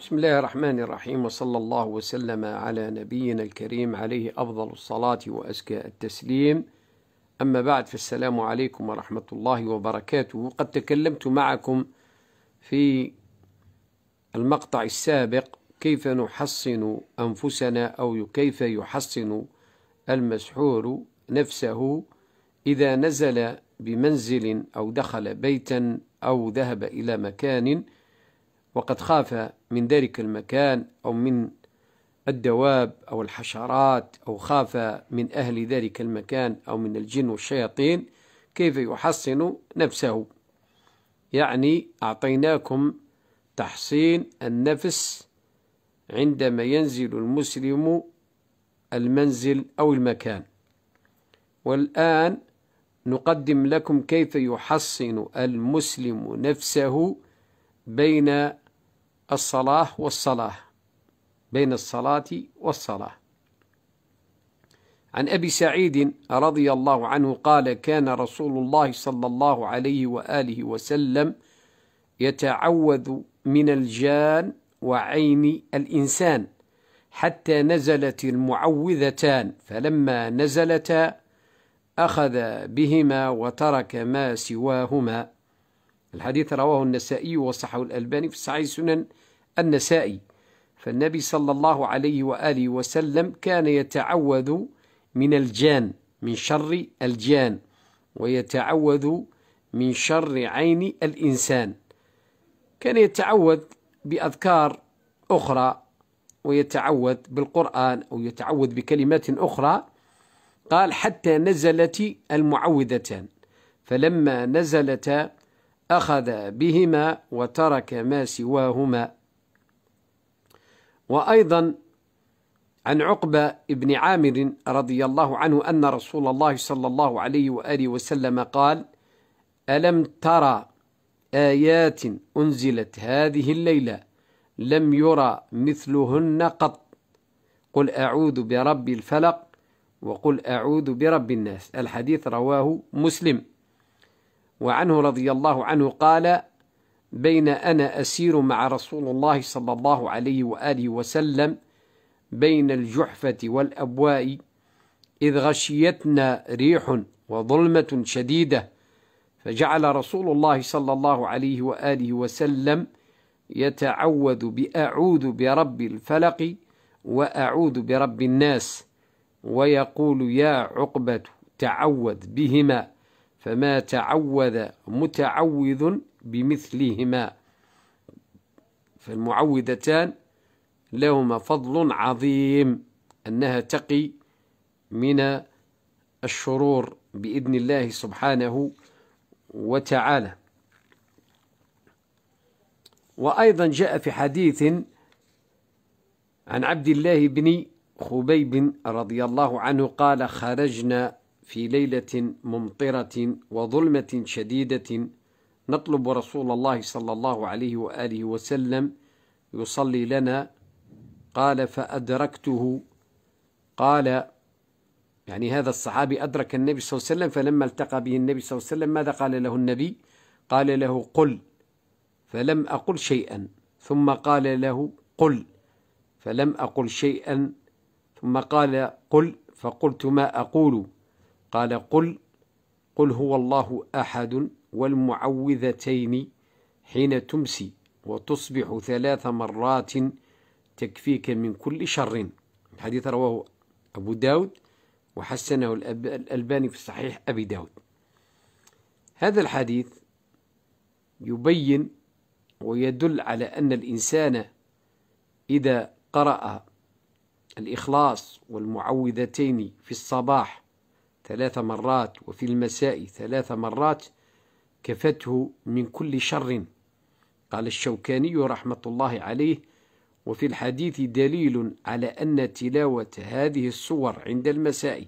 بسم الله الرحمن الرحيم وصلى الله وسلم على نبينا الكريم عليه أفضل الصلاة وأزكى التسليم أما بعد فالسلام عليكم ورحمة الله وبركاته قد تكلمت معكم في المقطع السابق كيف نحصن أنفسنا أو كيف يحصن المسحور نفسه إذا نزل بمنزل أو دخل بيتا أو ذهب إلى مكان وقد خاف من ذلك المكان أو من الدواب أو الحشرات أو خاف من أهل ذلك المكان أو من الجن والشياطين كيف يحصن نفسه يعني أعطيناكم تحصين النفس عندما ينزل المسلم المنزل أو المكان والآن نقدم لكم كيف يحصن المسلم نفسه بين الصلاة والصلاة بين الصلاة والصلاة عن أبي سعيد رضي الله عنه قال كان رسول الله صلى الله عليه وآله وسلم يتعوذ من الجان وعين الإنسان حتى نزلت المعوذتان فلما نزلتا أخذ بهما وترك ما سواهما الحديث رواه النسائي وصححه الألباني في صحيح سنن النسائي فالنبي صلى الله عليه وآله وسلم كان يتعوذ من الجان من شر الجان ويتعوذ من شر عين الإنسان كان يتعوذ بأذكار أخرى ويتعوذ بالقرآن أو يتعوذ بكلمات أخرى قال حتى نزلت المعوذتان فلما نزلتا أخذ بهما وترك ما سواهما وأيضا عن عقبة بن عامر رضي الله عنه أن رسول الله صلى الله عليه وآله وسلم قال ألم ترى آيات أنزلت هذه الليلة لم يرى مثلهن قط قل أعوذ برب الفلق وقل أعوذ برب الناس الحديث رواه مسلم وعنه رضي الله عنه قال بين أنا أسير مع رسول الله صلى الله عليه وآله وسلم بين الجحفة والأبواء إذ غشيتنا ريح وظلمة شديدة فجعل رسول الله صلى الله عليه وآله وسلم يتعوذ بأعوذ برب الفلق وأعوذ برب الناس ويقول يا عقبة تعوذ بهما فما تعوذ متعوذ بمثلهما فالمعوذتان لهما فضل عظيم أنها تقي من الشرور بإذن الله سبحانه وتعالى وأيضا جاء في حديث عن عبد الله بن خبيب رضي الله عنه قال خرجنا في ليلة ممطرة وظلمة شديدة نطلب رسول الله صلى الله عليه وآله وسلم يصلي لنا قال فأدركته قال يعني هذا الصحابي أدرك النبي صلى الله عليه وسلم فلما التقى به النبي صلى الله عليه وسلم ماذا قال له النبي قال له قل فلم أقل شيئا ثم قال له قل فلم أقل شيئا ثم قال قل فقلت ما أقول قال قل قل هو الله أحد والمعوذتين حين تمسي وتصبح ثلاث مرات تكفيك من كل شر الحديث رواه أبو داود وحسنه الألباني في صحيح أبي داود هذا الحديث يبين ويدل على أن الإنسان إذا قرأ الإخلاص والمعوذتين في الصباح ثلاث مرات وفي المساء ثلاث مرات كفته من كل شر قال الشوكاني رحمة الله عليه وفي الحديث دليل على أن تلاوة هذه الصور عند المساء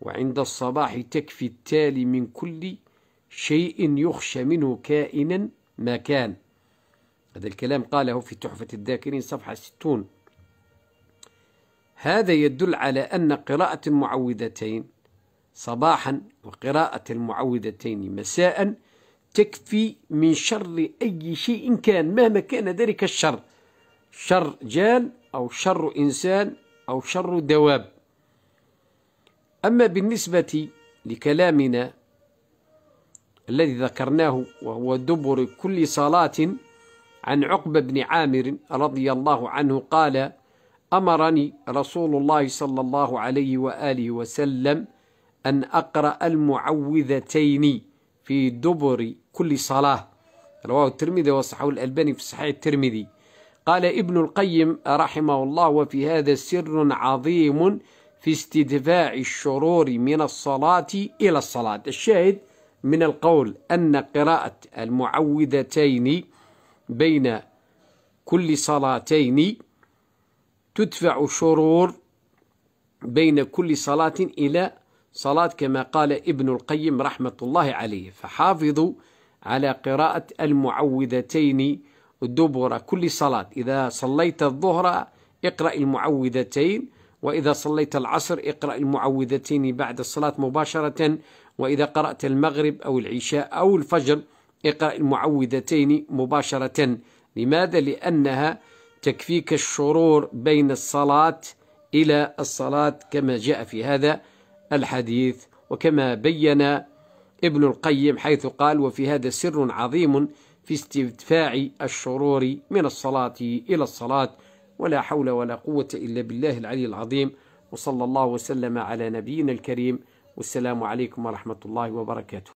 وعند الصباح تكفي التالي من كل شيء يخشى منه كائنا ما كان هذا الكلام قاله في تحفة الذاكرين صفحة 60 هذا يدل على أن قراءة المعوذتين صباحا وقراءة المعوذتين مساء تكفي من شر أي شيء كان مهما كان ذلك الشر شر جان أو شر إنسان أو شر دواب أما بالنسبة لكلامنا الذي ذكرناه وهو دبر كل صلاة عن عقبة بن عامر رضي الله عنه قال أمرني رسول الله صلى الله عليه وآله وسلم أن أقرأ المعوذتين في دبر كل صلاة رواه الترمذي وصححه الألباني في صحيح الترمذي قال ابن القيم رحمه الله وفي هذا سر عظيم في استدفاع الشرور من الصلاة إلى الصلاة الشاهد من القول أن قراءة المعوذتين بين كل صلاتين تدفع شرور بين كل صلاة إلى صلاة كما قال ابن القيم رحمة الله عليه فحافظوا على قراءة المعوذتين دبر كل صلاة إذا صليت الظهر اقرأ المعوذتين وإذا صليت العصر اقرأ المعوذتين بعد الصلاة مباشرة وإذا قرأت المغرب أو العشاء أو الفجر اقرأ المعوذتين مباشرة لماذا؟ لأنها تكفيك الشرور بين الصلاة إلى الصلاة كما جاء في هذا الحديث وكما بين ابن القيم حيث قال وفي هذا سر عظيم في استدفاع الشرور من الصلاة إلى الصلاة ولا حول ولا قوة إلا بالله العلي العظيم وصلى الله وسلم على نبينا الكريم والسلام عليكم ورحمة الله وبركاته